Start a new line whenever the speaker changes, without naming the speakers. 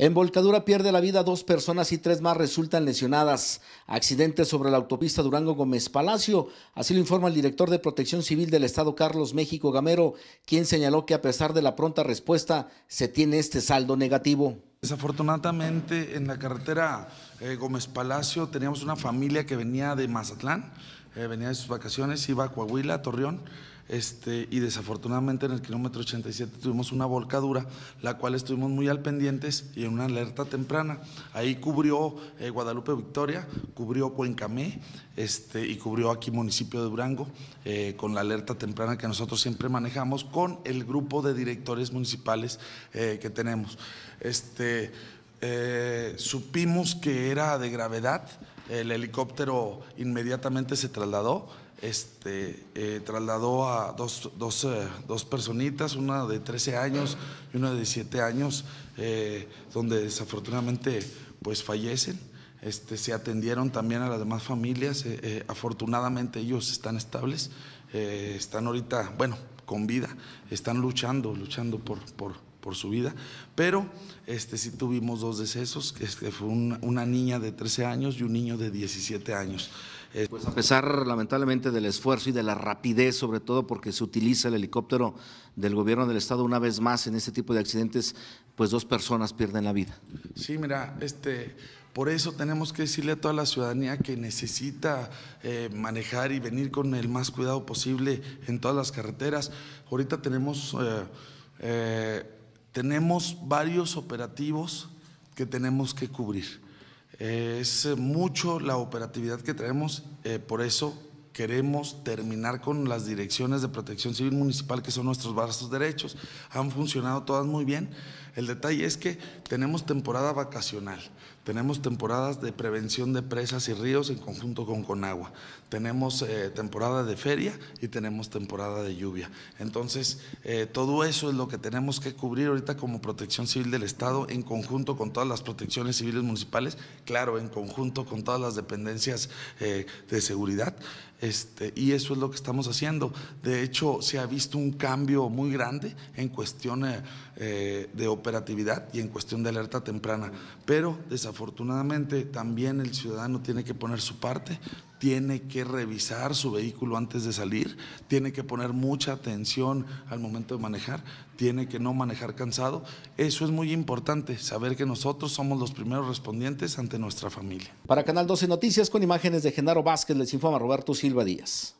En volcadura pierde la vida dos personas y tres más resultan lesionadas. Accidente sobre la autopista Durango Gómez Palacio. Así lo informa el director de Protección Civil del Estado, Carlos México Gamero, quien señaló que a pesar de la pronta respuesta, se tiene este saldo negativo.
Desafortunadamente en la carretera eh, Gómez Palacio teníamos una familia que venía de Mazatlán eh, venía de sus vacaciones, iba a Coahuila, a Torreón, este, y desafortunadamente en el kilómetro 87 tuvimos una volcadura, la cual estuvimos muy al pendientes y en una alerta temprana. Ahí cubrió eh, Guadalupe Victoria, cubrió Cuencamé este, y cubrió aquí municipio de Durango eh, con la alerta temprana que nosotros siempre manejamos con el grupo de directores municipales que tenemos. Este, supimos que era de gravedad, el helicóptero inmediatamente se trasladó, este, eh, trasladó a eh, dos, personitas, una de 13 años y una de 17 años, eh, donde desafortunadamente pues fallecen. Este, se atendieron también a las demás familias, afortunadamente ellos están estables, están ahorita, bueno, con vida, están luchando, luchando por, por, por su vida, pero este, sí tuvimos dos decesos, que fue una, niña de 13 años y un niño de 17 años.
Eh, pues a pesar lamentablemente del esfuerzo y de la rapidez, sobre todo porque se utiliza el helicóptero del gobierno del estado una vez más en este tipo de accidentes, pues dos personas pierden la vida.
Sí, mira, este, por eso tenemos que decirle a toda la ciudadanía que necesita eh, manejar y venir con el más cuidado posible en todas las carreteras. Ahorita tenemos eh, tenemos varios operativos que tenemos que cubrir. Eh, es eh, mucho la operatividad que tenemos, eh, por eso queremos terminar con las direcciones de protección civil municipal, que son nuestros brazos derechos. Han funcionado todas muy bien, el detalle es que tenemos temporada vacacional, tenemos temporadas de prevención de presas y ríos en conjunto con Conagua, tenemos eh, temporada de feria y tenemos temporada de lluvia. Entonces, eh, todo eso es lo que tenemos que cubrir ahorita como protección civil del Estado en conjunto con todas las protecciones civiles municipales, claro, en conjunto con todas las dependencias eh, de seguridad. Este, y eso es lo que estamos haciendo. De hecho, se ha visto un cambio muy grande en cuestión de operaciones operatividad y en cuestión de alerta temprana. Pero desafortunadamente también el ciudadano tiene que poner su parte, tiene que revisar su vehículo antes de salir, tiene que poner mucha atención al momento de manejar, tiene que no manejar cansado. Eso es muy importante, saber que nosotros somos los primeros respondientes ante nuestra familia. Para Canal 12 Noticias, con imágenes de
Genaro Vázquez, les informa Roberto Silva Díaz.